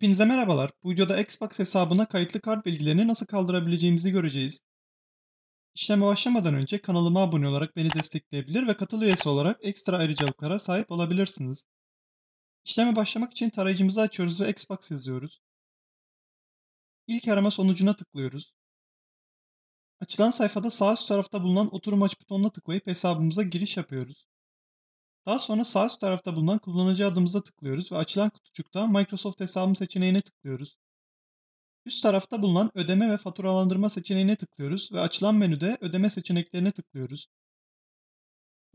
Hepinize merhabalar. Bu videoda Xbox hesabına kayıtlı kart bilgilerini nasıl kaldırabileceğimizi göreceğiz. İşleme başlamadan önce kanalıma abone olarak beni destekleyebilir ve katıl üyesi olarak ekstra ayrıcalıklara sahip olabilirsiniz. İşleme başlamak için tarayıcımızı açıyoruz ve Xbox yazıyoruz. İlk arama sonucuna tıklıyoruz. Açılan sayfada sağ üst tarafta bulunan oturum aç butonuna tıklayıp hesabımıza giriş yapıyoruz. Daha sonra sağ üst tarafta bulunan kullanıcı adımıza tıklıyoruz ve açılan kutucukta Microsoft hesabım seçeneğine tıklıyoruz. Üst tarafta bulunan ödeme ve faturalandırma seçeneğine tıklıyoruz ve açılan menüde ödeme seçeneklerine tıklıyoruz.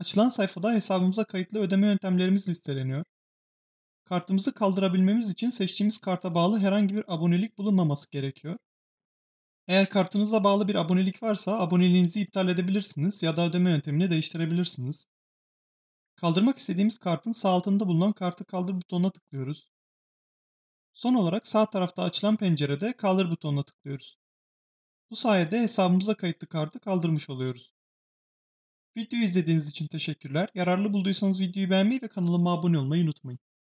Açılan sayfada hesabımıza kayıtlı ödeme yöntemlerimiz listeleniyor. Kartımızı kaldırabilmemiz için seçtiğimiz karta bağlı herhangi bir abonelik bulunmaması gerekiyor. Eğer kartınıza bağlı bir abonelik varsa aboneliğinizi iptal edebilirsiniz ya da ödeme yöntemini değiştirebilirsiniz. Kaldırmak istediğimiz kartın sağ altında bulunan kartı kaldır butonuna tıklıyoruz. Son olarak sağ tarafta açılan pencerede kaldır butonuna tıklıyoruz. Bu sayede hesabımıza kayıtlı kartı kaldırmış oluyoruz. Videoyu izlediğiniz için teşekkürler. Yararlı bulduysanız videoyu beğenmeyi ve kanalıma abone olmayı unutmayın.